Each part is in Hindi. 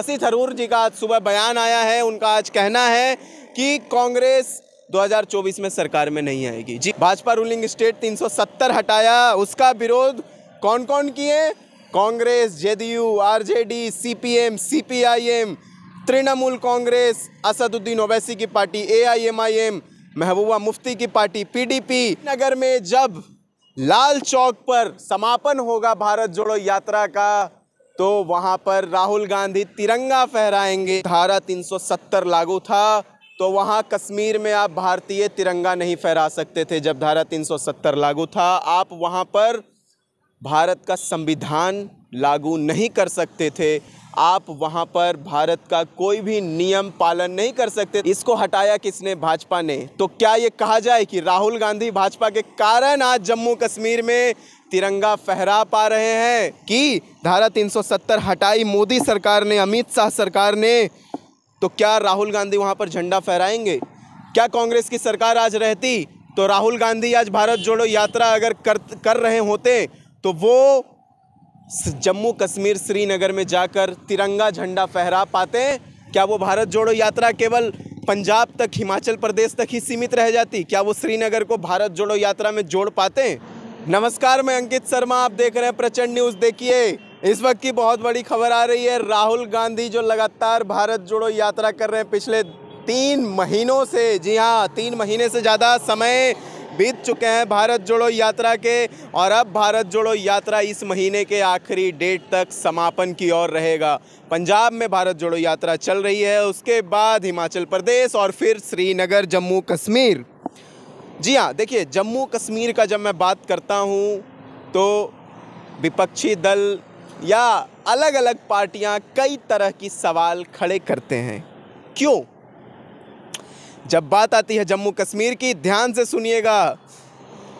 शशि थरूर जी का आज सुबह बयान आया है उनका आज कहना है कि कांग्रेस 2024 में सरकार में नहीं आएगी जी भाजपा रूलिंग स्टेट 370 हटाया उसका विरोध कौन कौन किए Congress JDU RJD CPM CPIM Trinamool Congress Asaduddin Owaisi की पार्टी एआईएमआईएम महबूबा मुफ्ती की पार्टी पीडीपी नगर में जब लाल चौक पर समापन होगा भारत जोड़ो यात्रा का तो वहाँ पर राहुल गांधी तिरंगा फहराएंगे धारा 370 लागू था तो वहाँ कश्मीर में आप भारतीय तिरंगा नहीं फहरा सकते थे जब धारा 370 लागू था आप वहाँ पर भारत का संविधान लागू नहीं कर सकते थे आप वहाँ पर भारत का कोई भी नियम पालन नहीं कर सकते इसको हटाया किसने भाजपा ने तो क्या ये कहा जाए कि राहुल गांधी भाजपा के कारण आज जम्मू कश्मीर में तिरंगा फहरा पा रहे हैं कि धारा 370 हटाई मोदी सरकार ने अमित शाह सरकार ने तो क्या राहुल गांधी वहां पर झंडा फहराएंगे क्या कांग्रेस की सरकार आज रहती तो राहुल गांधी आज भारत जोड़ो यात्रा अगर कर कर रहे होते तो वो जम्मू कश्मीर श्रीनगर में जाकर तिरंगा झंडा फहरा पाते हैं क्या वो भारत जोड़ो यात्रा केवल पंजाब तक हिमाचल प्रदेश तक ही सीमित रह जाती क्या वो श्रीनगर को भारत जोड़ो यात्रा में जोड़ पाते हैं नमस्कार मैं अंकित शर्मा आप देख रहे हैं प्रचंड न्यूज़ देखिए इस वक्त की बहुत बड़ी खबर आ रही है राहुल गांधी जो लगातार भारत जोड़ो यात्रा कर रहे हैं पिछले तीन महीनों से जी हाँ तीन महीने से ज़्यादा समय बीत चुके हैं भारत जोड़ो यात्रा के और अब भारत जोड़ो यात्रा इस महीने के आखिरी डेट तक समापन की ओर रहेगा पंजाब में भारत जोड़ो यात्रा चल रही है उसके बाद हिमाचल प्रदेश और फिर श्रीनगर जम्मू कश्मीर जी हाँ देखिए जम्मू कश्मीर का जब मैं बात करता हूँ तो विपक्षी दल या अलग अलग पार्टियाँ कई तरह की सवाल खड़े करते हैं क्यों जब बात आती है जम्मू कश्मीर की ध्यान से सुनिएगा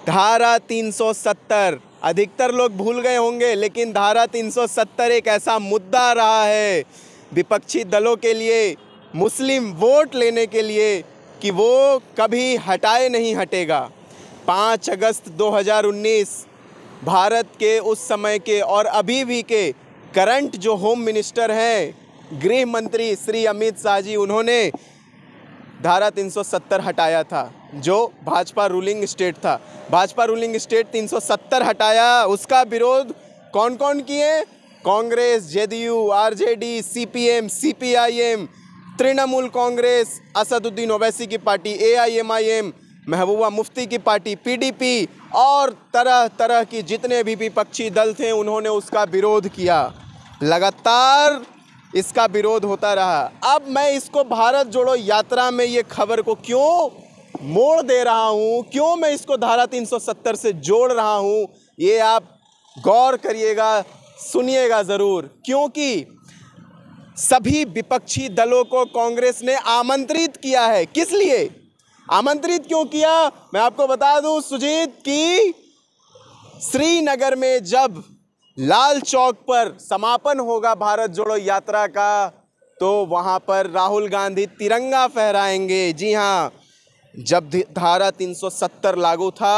धारा 370 अधिकतर लोग भूल गए होंगे लेकिन धारा 370 एक ऐसा मुद्दा रहा है विपक्षी दलों के लिए मुस्लिम वोट लेने के लिए कि वो कभी हटाए नहीं हटेगा पाँच अगस्त 2019 भारत के उस समय के और अभी भी के करंट जो होम मिनिस्टर हैं गृह मंत्री श्री अमित शाह जी उन्होंने धारा 370 हटाया था जो भाजपा रूलिंग स्टेट था भाजपा रूलिंग स्टेट 370 हटाया उसका विरोध कौन कौन किए Congress JDU RJD CPM CPIM Trinamool Congress Asaduddin Owaisi की पार्टी एआईएमआईएम महबूबा मुफ्ती की पार्टी पीडीपी और तरह तरह की जितने भी विपक्षी दल थे उन्होंने उसका विरोध किया लगातार इसका विरोध होता रहा अब मैं इसको भारत जोड़ो यात्रा में ये खबर को क्यों मोड़ दे रहा हूँ क्यों मैं इसको धारा 370 से जोड़ रहा हूँ ये आप गौर करिएगा सुनिएगा ज़रूर क्योंकि सभी विपक्षी दलों को कांग्रेस ने आमंत्रित किया है किस लिए आमंत्रित क्यों किया मैं आपको बता दूं सुजीत की श्रीनगर में जब लाल चौक पर समापन होगा भारत जोड़ो यात्रा का तो वहां पर राहुल गांधी तिरंगा फहराएंगे जी हां जब धारा 370 लागू था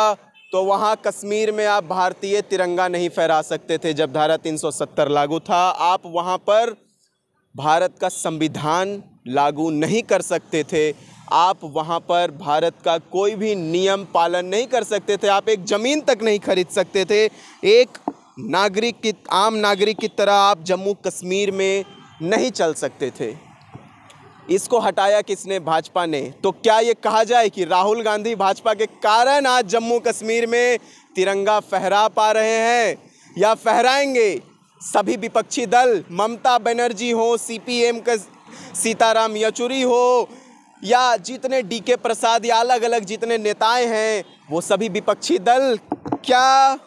तो वहां कश्मीर में आप भारतीय तिरंगा नहीं फहरा सकते थे जब धारा 370 लागू था आप वहां पर भारत का संविधान लागू नहीं कर सकते थे आप वहाँ पर भारत का कोई भी नियम पालन नहीं कर सकते थे आप एक ज़मीन तक नहीं खरीद सकते थे एक नागरिक की आम नागरिक की तरह आप जम्मू कश्मीर में नहीं चल सकते थे इसको हटाया किसने भाजपा ने तो क्या ये कहा जाए कि राहुल गांधी भाजपा के कारण आज जम्मू कश्मीर में तिरंगा फहरा पा रहे हैं या फहराएंगे सभी विपक्षी दल ममता बनर्जी हो सीपीएम का सीताराम येचुरी हो या जितने डी के प्रसाद या अलग अलग जितने नेताएं हैं वो सभी विपक्षी दल क्या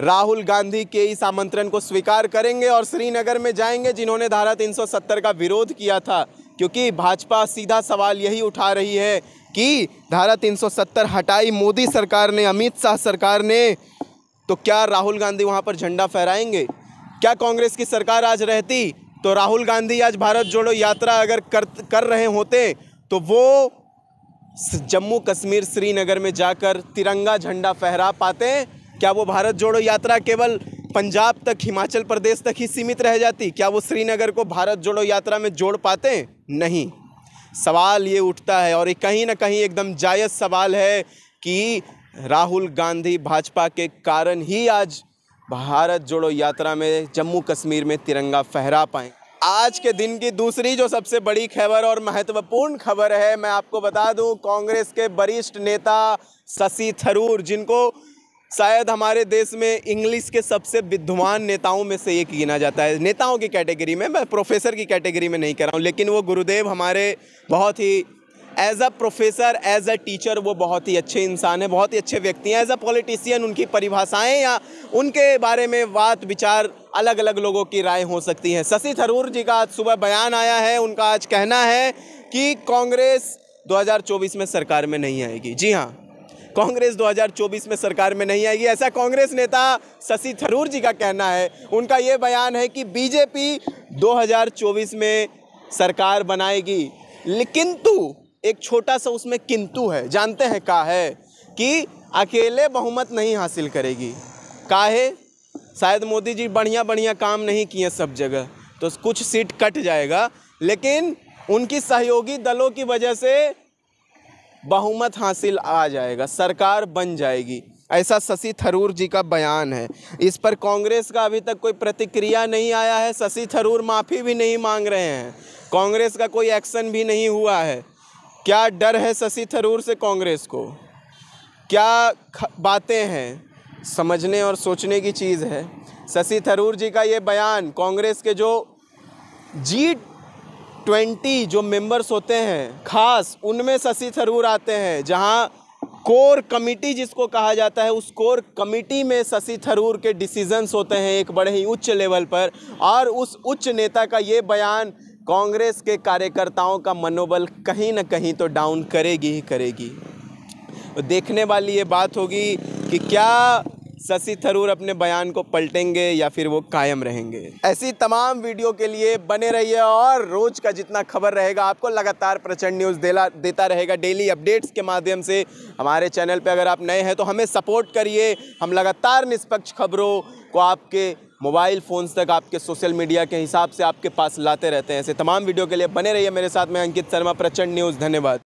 राहुल गांधी के इस आमंत्रण को स्वीकार करेंगे और श्रीनगर में जाएंगे जिन्होंने धारा 370 का विरोध किया था क्योंकि भाजपा सीधा सवाल यही उठा रही है कि धारा 370 हटाई मोदी सरकार ने अमित शाह सरकार ने तो क्या राहुल गांधी वहाँ पर झंडा फहराएंगे क्या कांग्रेस की सरकार आज रहती तो राहुल गांधी आज भारत जोड़ो यात्रा अगर कर कर रहे होते तो वो जम्मू कश्मीर श्रीनगर में जाकर तिरंगा झंडा फहरा पाते क्या वो भारत जोड़ो यात्रा केवल पंजाब तक हिमाचल प्रदेश तक ही सीमित रह जाती क्या वो श्रीनगर को भारत जोड़ो यात्रा में जोड़ पाते नहीं सवाल ये उठता है और ये कहीं ना कहीं एकदम जायज़ सवाल है कि राहुल गांधी भाजपा के कारण ही आज भारत जोड़ो यात्रा में जम्मू कश्मीर में तिरंगा फहरा पाए आज के दिन की दूसरी जो सबसे बड़ी खबर और महत्वपूर्ण खबर है मैं आपको बता दूं कांग्रेस के वरिष्ठ नेता शशि थरूर जिनको शायद हमारे देश में इंग्लिश के सबसे विद्वान नेताओं में से एक गिना जाता है नेताओं की कैटेगरी में मैं प्रोफेसर की कैटेगरी में नहीं कर रहा हूँ लेकिन वो गुरुदेव हमारे बहुत ही as a professor as a teacher वो बहुत ही अच्छे इंसान हैं बहुत ही अच्छे व्यक्ति हैं एज अ पॉलिटिशियन उनकी परिभाषाएं या उनके बारे में बात विचार अलग अलग लोगों की राय हो सकती है शशि थरूर जी का आज सुबह बयान आया है उनका आज कहना है कि कांग्रेस 2024 में सरकार में नहीं आएगी जी हाँ कांग्रेस 2024 में सरकार में नहीं आएगी ऐसा कांग्रेस नेता शशि थरूर जी का कहना है उनका ये बयान है कि बीजेपी 2024 में सरकार बनाएगी किंतु एक छोटा सा उसमें किंतु है जानते हैं का है कि अकेले बहुमत नहीं हासिल करेगी काहे शायद मोदी जी बढ़िया बढ़िया काम नहीं किए सब जगह तो कुछ सीट कट जाएगा लेकिन उनकी सहयोगी दलों की वजह से बहुमत हासिल आ जाएगा सरकार बन जाएगी ऐसा शशि थरूर जी का बयान है इस पर कांग्रेस का अभी तक कोई प्रतिक्रिया नहीं आया है शशि थरूर माफ़ी भी नहीं मांग रहे हैं कांग्रेस का कोई एक्शन भी नहीं हुआ है क्या डर है शशि थरूर से कांग्रेस को क्या बातें हैं समझने और सोचने की चीज़ है शशि थरूर जी का ये बयान कांग्रेस के जो जी ट्वेंटी जो मेंबर्स होते हैं खास उनमें शशि थरूर आते हैं जहां कोर कमेटी जिसको कहा जाता है उस कोर कमेटी में शशि थरूर के डिसीजंस होते हैं एक बड़े ही उच्च लेवल पर और उस उच्च नेता का ये बयान कांग्रेस के कार्यकर्ताओं का मनोबल कहीं ना कहीं तो डाउन करेगी ही करेगी देखने वाली ये बात होगी कि क्या शशि थरूर अपने बयान को पलटेंगे या फिर वो कायम रहेंगे ऐसी तमाम वीडियो के लिए बने रहिए और रोज़ का जितना खबर रहेगा आपको लगातार प्रचंड न्यूज़ देला देता रहेगा डेली अपडेट्स के माध्यम से हमारे चैनल पे अगर आप नए हैं तो हमें सपोर्ट करिए हम लगातार निष्पक्ष खबरों को आपके मोबाइल फ़ोन्स तक आपके सोशल मीडिया के हिसाब से आपके पास लाते रहते हैं ऐसे तमाम वीडियो के लिए बने रहिए मेरे साथ मैं अंकित शर्मा प्रचंड न्यूज़ धन्यवाद